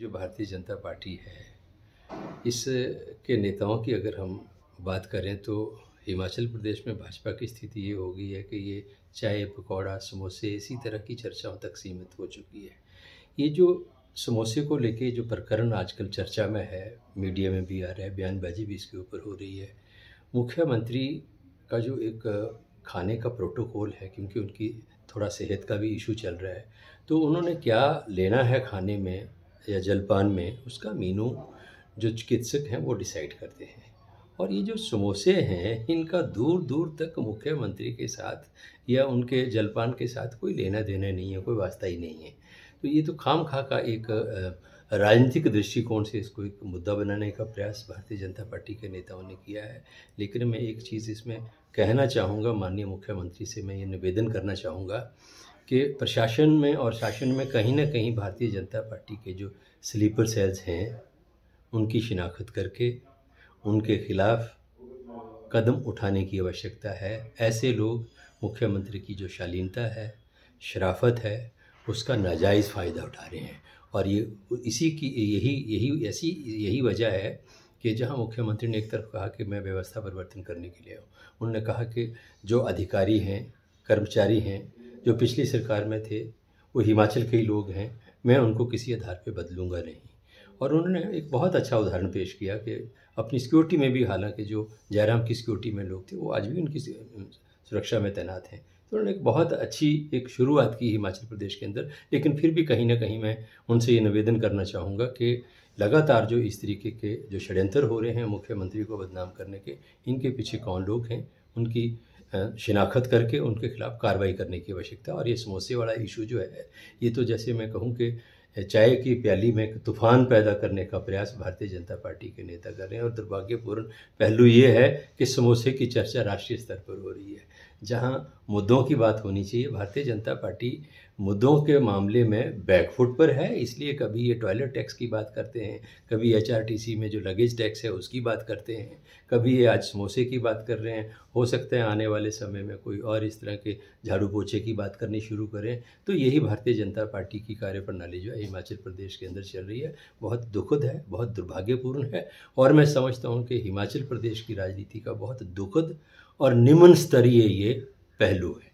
जो भारतीय जनता पार्टी है इसके नेताओं की अगर हम बात करें तो हिमाचल प्रदेश में भाजपा की स्थिति ये हो गई है कि ये चाय पकौड़ा समोसे इसी तरह की चर्चाओं तक सीमित हो चुकी है ये जो समोसे को लेके जो प्रकरण आजकल चर्चा में है मीडिया में भी आ रहा है बयानबाजी भी इसके ऊपर हो रही है मुख्यमंत्री का जो एक खाने का प्रोटोकॉल है क्योंकि उनकी थोड़ा सेहत का भी इशू चल रहा है तो उन्होंने क्या लेना है खाने में या जलपान में उसका मीनू जो चिकित्सक हैं वो डिसाइड करते हैं और ये जो समोसे हैं इनका दूर दूर तक मुख्यमंत्री के साथ या उनके जलपान के साथ कोई लेना देना नहीं है कोई वास्ता ही नहीं है तो ये तो खाम खा का एक राजनीतिक दृष्टिकोण से इसको एक मुद्दा बनाने का प्रयास भारतीय जनता पार्टी के नेताओं ने किया है लेकिन मैं एक चीज़ इसमें कहना चाहूँगा माननीय मुख्यमंत्री से मैं ये निवेदन करना चाहूँगा कि प्रशासन में और शासन में कहीं ना कहीं भारतीय जनता पार्टी के जो स्लीपर सेल्स हैं उनकी शिनाख्त करके उनके खिलाफ कदम उठाने की आवश्यकता है ऐसे लोग मुख्यमंत्री की जो शालीनता है शराफत है उसका नाजायज़ फ़ायदा उठा रहे हैं और ये इसी की यही यही ऐसी यही वजह है कि जहां मुख्यमंत्री ने एक तरफ कहा कि मैं व्यवस्था परिवर्तन करने के लिए हूँ उन्होंने कहा कि जो अधिकारी हैं कर्मचारी हैं जो पिछली सरकार में थे वो हिमाचल के ही लोग हैं मैं उनको किसी आधार पर बदलूँगा नहीं और उन्होंने एक बहुत अच्छा उदाहरण पेश किया कि अपनी सिक्योरिटी में भी हालांकि जो जयराम की सिक्योरिटी में लोग थे वो आज भी उनकी सुरक्षा में तैनात हैं तो उन्होंने एक बहुत अच्छी एक शुरुआत की हिमाचल प्रदेश के अंदर लेकिन फिर भी कहीं ना कहीं मैं उनसे ये निवेदन करना चाहूँगा कि लगातार जो इस तरीके के जो षड्यंत्र हो रहे हैं मुख्यमंत्री को बदनाम करने के इनके पीछे कौन लोग हैं उनकी शिनाख्त करके उनके खिलाफ कार्रवाई करने की आवश्यकता और ये समोसे वाला इशू जो है ये तो जैसे मैं कहूँ कि चाय की प्याली में तूफान पैदा करने का प्रयास भारतीय जनता पार्टी के नेता कर रहे हैं और दुर्भाग्यपूर्ण पहलू ये है कि समोसे की चर्चा राष्ट्रीय स्तर पर हो रही है जहाँ मुद्दों की बात होनी चाहिए भारतीय जनता पार्टी मुद्दों के मामले में बैकफुट पर है इसलिए कभी ये टॉयलेट टैक्स की बात करते हैं कभी एच में जो लगेज टैक्स है उसकी बात करते हैं कभी ये आज समोसे की बात कर रहे हैं हो सकता है आने वाले समय में कोई और इस तरह के झाड़ू पोछे की बात करनी शुरू करें तो यही भारतीय जनता पार्टी की कार्यप्रणाली जो है हिमाचल प्रदेश के अंदर चल रही है बहुत दुखद है बहुत दुर्भाग्यपूर्ण है और मैं समझता हूँ कि हिमाचल प्रदेश की राजनीति का बहुत दुखद और निम्न स्तरीय ये पहलू है